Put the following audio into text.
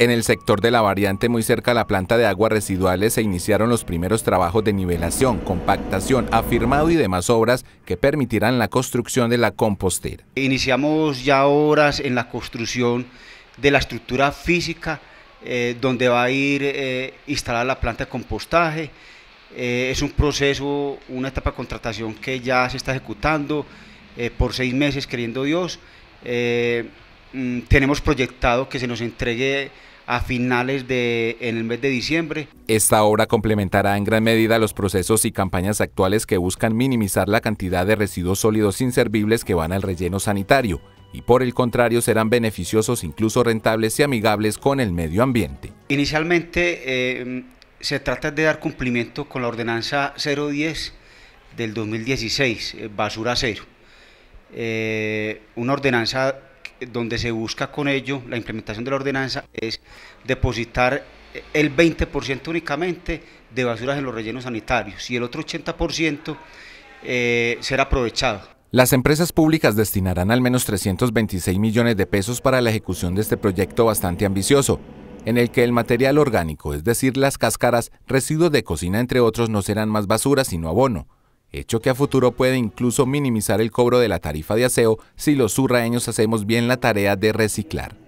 En el sector de la variante, muy cerca a la planta de aguas residuales, se iniciaron los primeros trabajos de nivelación, compactación, afirmado y demás obras que permitirán la construcción de la compostera. Iniciamos ya obras en la construcción de la estructura física eh, donde va a ir eh, instalada la planta de compostaje. Eh, es un proceso, una etapa de contratación que ya se está ejecutando por seis meses, queriendo Dios. Mm, tenemos proyectado que se nos entregue a finales de en el mes de diciembre. Esta obra complementará en gran medida los procesos y campañas actuales que buscan minimizar la cantidad de residuos sólidos inservibles que van al relleno sanitario y por el contrario serán beneficiosos, incluso rentables y amigables con el medio ambiente. Inicialmente eh, se trata de dar cumplimiento con la ordenanza 010 del 2016, eh, basura cero. Eh, una ordenanza donde se busca con ello la implementación de la ordenanza es depositar el 20% únicamente de basuras en los rellenos sanitarios y el otro 80% eh, será aprovechado. Las empresas públicas destinarán al menos 326 millones de pesos para la ejecución de este proyecto bastante ambicioso, en el que el material orgánico, es decir, las cáscaras, residuos de cocina, entre otros, no serán más basura sino abono hecho que a futuro puede incluso minimizar el cobro de la tarifa de aseo si los surraeños hacemos bien la tarea de reciclar.